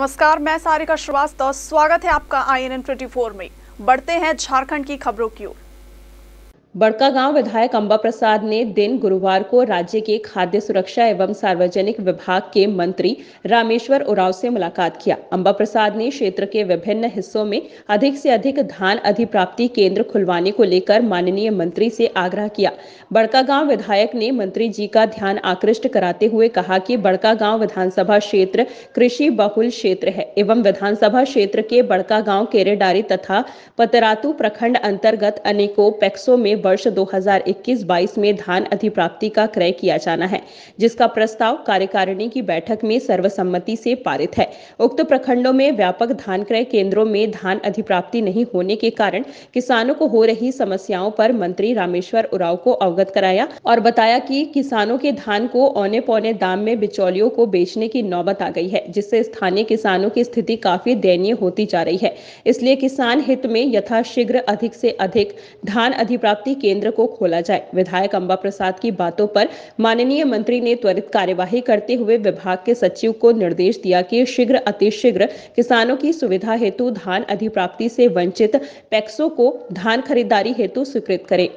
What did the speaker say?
नमस्कार मैं सारिका श्रीवास्तव स्वागत है आपका आई एन में बढ़ते हैं झारखंड की खबरों की ओर बड़कागांव विधायक अंबा प्रसाद ने दिन गुरुवार को राज्य के खाद्य सुरक्षा एवं सार्वजनिक विभाग के मंत्री रामेश्वर उराव से मुलाकात किया अंबा प्रसाद ने क्षेत्र के विभिन्न हिस्सों में अधिक से अधिक धान अधिप्राप्ति केंद्र खुलवाने को लेकर माननीय मंत्री से आग्रह किया बड़कागांव विधायक ने मंत्री जी का ध्यान आकृष्ट कराते हुए कहा कि बड़कागांव विधानसभा क्षेत्र कृषि बहुल क्षेत्र है एवं विधानसभा क्षेत्र के बड़कागांव केरेडारी तथा पतरातू प्रखंड अंतर्गत अनेकों पैक्सों में वर्ष 2021-22 में धान अधिप्राप्ति का क्रय किया जाना है जिसका प्रस्ताव कार्यकारिणी की बैठक में सर्वसम्मति से पारित है उक्त प्रखंडों में व्यापक धान क्रय केंद्रों में धान अधिप्राप्ति नहीं होने के कारण किसानों को हो रही समस्याओं पर मंत्री रामेश्वर उराव को अवगत कराया और बताया कि किसानों के धान को औने पौने दाम में बिचौलियों को बेचने की नौबत आ गई है जिससे स्थानीय किसानों की स्थिति काफी दयनीय होती जा रही है इसलिए किसान हित में यथाशीघ्र अधिक से अधिक धान अधिप्राप्ति जनजाति केंद्र को खोला जाए विधायक अम्बा प्रसाद की बातों पर माननीय मंत्री ने त्वरित कार्यवाही करते हुए विभाग के सचिव को निर्देश दिया कि शीघ्र अतिशीघ्र किसानों की सुविधा हेतु धान अधिप्राप्ति से वंचित पैक्सों को धान खरीदारी हेतु स्वीकृत करें